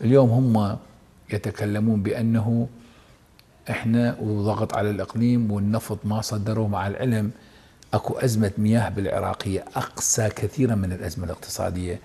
اليوم هم يتكلمون بأنه احنا وضغط على الإقليم والنفط ما صدروا مع العلم اكو أزمة مياه بالعراقية أقسى كثيرا من الأزمة الاقتصادية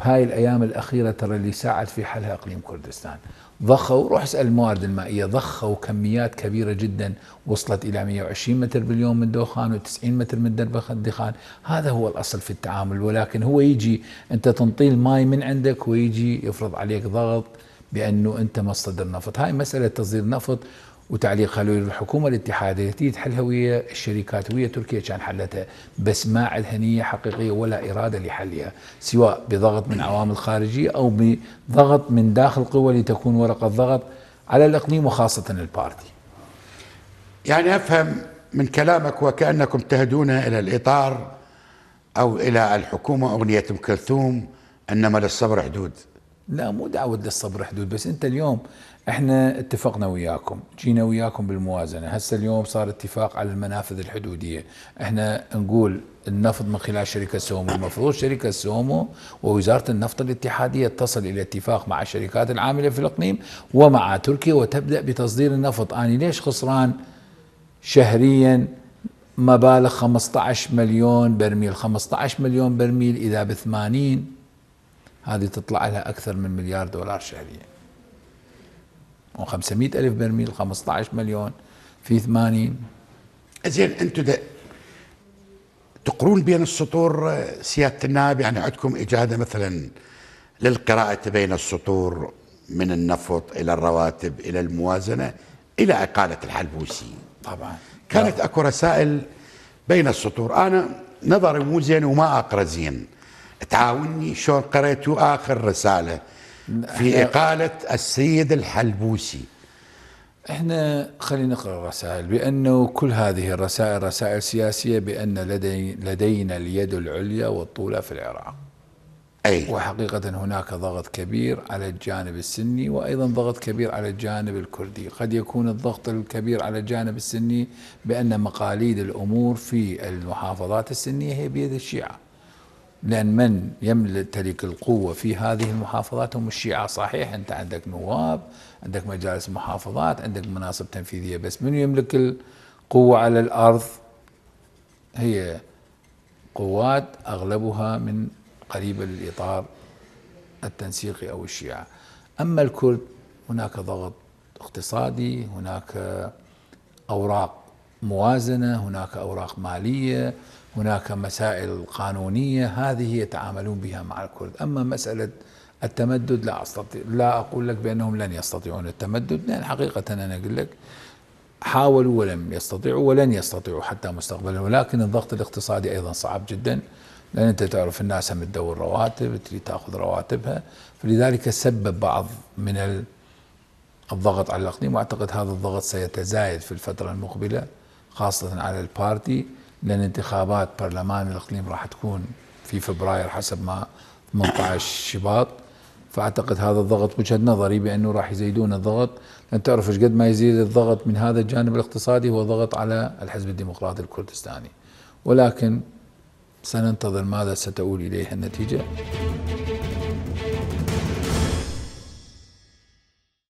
بهاي الايام الاخيره ترى اللي ساعد في حلها اقليم كردستان ضخوا روح اسال الموارد المائيه ضخوا كميات كبيره جدا وصلت الى 120 متر باليوم من دوخان و90 متر من درب الدخان هذا هو الاصل في التعامل ولكن هو يجي انت تنطي الماي من عندك ويجي يفرض عليك ضغط بانه انت مصدر نفط هاي مساله تصدير نفط وتعليق قالوا الحكومة الاتحادية تريد تحل هوية الشركات ويا تركيا كان حلتها بس ما عندها نية حقيقية ولا إرادة لحلها سواء بضغط من عوامل خارجية أو بضغط من داخل قوى لتكون ورقة ضغط على الإقليم وخاصة البارتي يعني أفهم من كلامك وكأنكم تهدون إلى الإطار أو إلى الحكومة أغنية أم كلثوم إنما للصبر حدود لا مو دعوه للصبر حدود بس انت اليوم احنا اتفقنا وياكم جينا وياكم بالموازنه هسه اليوم صار اتفاق على المنافذ الحدوديه احنا نقول النفط من خلال شركه سومو المفروض شركه سومو ووزاره النفط الاتحاديه تصل الى اتفاق مع الشركات العامله في الاقليم ومع تركيا وتبدا بتصدير النفط انا ليش خسران شهريا مبالغ 15 مليون برميل 15 مليون برميل اذا ب 80 هذه تطلع لها أكثر من مليار دولار شهريا و500 ألف برميل 15 مليون في 80 زين أنتم تقرون بين السطور آه، سيادة النائب يعني عندكم إجادة مثلا للقراءة بين السطور من النفط إلى الرواتب إلى الموازنة إلى اقاله الحلبوسي طبعا كانت أكو رسائل بين السطور أنا نظري مو زين وما أقرأ زين تعاوني شلون قريتوا اخر رساله في اقاله السيد الحلبوسي احنا خلينا نقرا الرسائل بانه كل هذه الرسائل رسائل سياسيه بان لدي لدينا اليد العليا والطولى في العراق. اي وحقيقه هناك ضغط كبير على الجانب السني وايضا ضغط كبير على الجانب الكردي، قد يكون الضغط الكبير على الجانب السني بان مقاليد الامور في المحافظات السنيه هي بيد الشيعه. لأن من يمتلك القوة في هذه المحافظات هم الشيعة صحيح أنت عندك نواب عندك مجالس محافظات عندك مناصب تنفيذية بس من يملك القوة على الأرض هي قوات أغلبها من قريب الإطار التنسيقي أو الشيعة أما الكرد هناك ضغط اقتصادي هناك أوراق موازنة هناك أوراق مالية هناك مسائل قانونية هذه يتعاملون بها مع الكرد أما مسألة التمدد لا أستطيع لا أقول لك بأنهم لن يستطيعون التمدد لأن حقيقة أنا أقول لك حاولوا ولم يستطيعوا ولن يستطيعوا حتى مستقبلا ولكن الضغط الاقتصادي أيضا صعب جدا لأن أنت تعرف الناس هم تدور رواتب تريد تأخذ رواتبها فلذلك سبب بعض من الضغط على الإقليم وأعتقد هذا الضغط سيتزايد في الفترة المقبلة خاصة على البارتي لأن انتخابات برلمان الإقليم راح تكون في فبراير حسب ما 18 شباط فأعتقد هذا الضغط وجهة نظري بأنه راح يزيدون الضغط لأن تعرف قد ما يزيد الضغط من هذا الجانب الاقتصادي هو ضغط على الحزب الديمقراطي الكردستاني ولكن سننتظر ماذا ستؤول إليه النتيجة